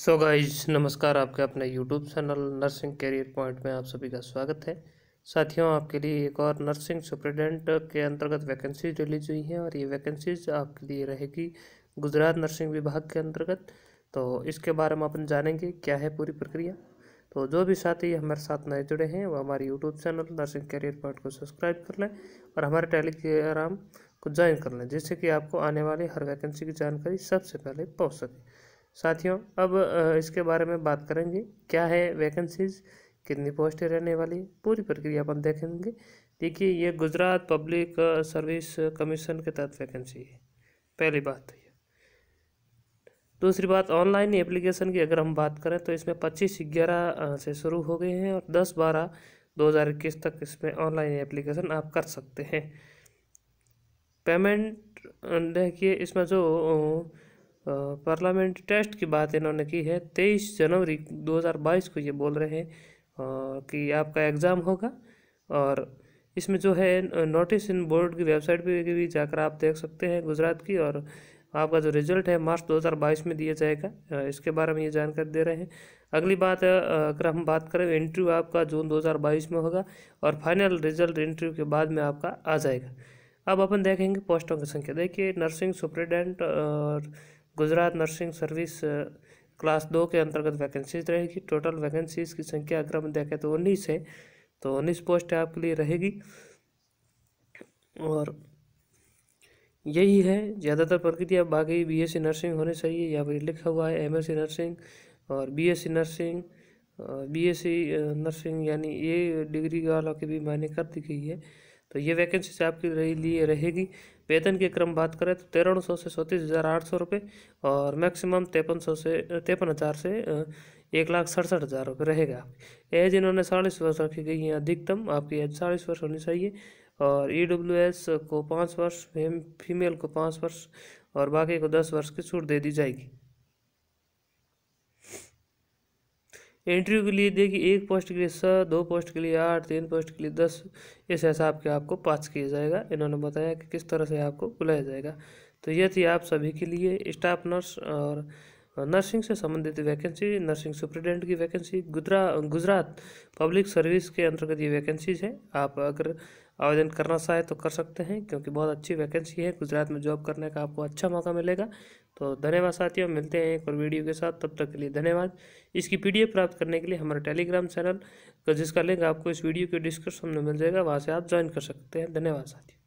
so guys नमस्कार आपके अपने YouTube channel nursing career point में आप सभी का स्वागत है साथियों आपके लिए एक और नर्सिंग सुप्रिटेंडेंट के अंतर्गत वैकेंसीज रिलीज हुई हैं और ये वैकेंसीज आपके लिए रहेगी गुजरात नर्सिंग विभाग के अंतर्गत तो इसके बारे में अपन जानेंगे क्या है पूरी प्रक्रिया तो जो भी साथी हमारे साथ नए जुड़े हैं वो हमारे YouTube channel nursing career point को सब्सक्राइब कर लें और हमारे टेलीग्राम को ज्वाइन कर लें जिससे कि आपको आने वाली हर वैकेंसी की जानकारी सबसे पहले पहुँच सके साथियों अब इसके बारे में बात करेंगे क्या है वैकेंसीज कितनी पोस्टें रहने वाली पूरी प्रक्रिया अपन देखेंगे देखिए ये गुजरात पब्लिक सर्विस कमीशन के तहत वैकेंसी है पहली बात तो दूसरी बात ऑनलाइन एप्लीकेशन की अगर हम बात करें तो इसमें पच्चीस ग्यारह से शुरू हो गए हैं और दस बारह दो हज़ार इक्कीस तक इसमें ऑनलाइन एप्लीकेशन आप कर सकते हैं पेमेंट देखिए इसमें जो पार्लियामेंट टेस्ट की बात इन्होंने की है तेईस जनवरी 2022 को ये बोल रहे हैं कि आपका एग्ज़ाम होगा और इसमें जो है नोटिस इन बोर्ड की वेबसाइट पे भी जाकर आप देख सकते हैं गुजरात की और आपका जो रिजल्ट है मार्च 2022 में दिया जाएगा इसके बारे में ये जानकारी दे रहे हैं अगली बात अगर हम बात करें इंटरव्यू आपका जून 2022 में होगा और फाइनल रिजल्ट इंटरव्यू के बाद में आपका आ जाएगा अब अपन देखेंगे पोस्टों की संख्या देखिए नर्सिंग सुप्रिटेंडेंट और गुजरात नर्सिंग सर्विस क्लास दो के अंतर्गत वैकेंसीज रहेगी टोटल वैकेंसीज की संख्या अगर हम देखें तो उन्नीस है तो उन्नीस पोस्ट आपके लिए रहेगी और यही है ज़्यादातर प्रक्रिया बाकी बीएससी नर्सिंग होनी चाहिए यहाँ पर लिखा हुआ है एमएससी नर्सिंग और बीएससी नर्सिंग बीएससी नर्सिंग यानी ये डिग्री वालों की भी मायने कर दी गई है तो ये वैकेंसी से आपकी लिए रहेगी वेतन के क्रम बात करें तो तेरह सौ से सौंतीस हज़ार आठ सौ रुपये और मैक्सिमम तेपन सौ से तिरपन हज़ार से एक लाख सड़सठ हज़ार रुपये रहेगा आपकी एज इन्होंने चालीस वर्ष रखी गई है अधिकतम आपकी एज चालीस वर्ष होनी चाहिए और ई डब्ल्यू एस को पाँच वर्ष फीमेल को पाँच वर्ष और बाकी को दस वर्ष की छूट दे दी जाएगी इंटरव्यू के लिए देखिए एक पोस्ट के लिए सौ दो पोस्ट के लिए आठ तीन पोस्ट के लिए दस इस हिसाब के आपको पास किया जाएगा इन्होंने बताया कि किस तरह से आपको बुलाया जाएगा तो यह थी आप सभी के लिए स्टाफ नर्स और नर्सिंग से संबंधित वैकेंसी नर्सिंग सुप्रिटेंडेंट की वैकेंसी गुजरा गुजरात पब्लिक सर्विस के अंतर्गत ये वैकेंसीज है आप अगर आवेदन करना चाहे तो कर सकते हैं क्योंकि बहुत अच्छी वैकेंसी है गुजरात में जॉब करने का आपको अच्छा मौका मिलेगा तो धन्यवाद साथियों मिलते हैं एक और वीडियो के साथ तब तक के लिए धन्यवाद इसकी पीडीएफ प्राप्त करने के लिए हमारा टेलीग्राम चैनल जिसका लिंक आपको इस वीडियो के डिस्क्रिप्शन में मिल जाएगा वहाँ से आप ज्वाइन कर सकते हैं धन्यवाद साथियों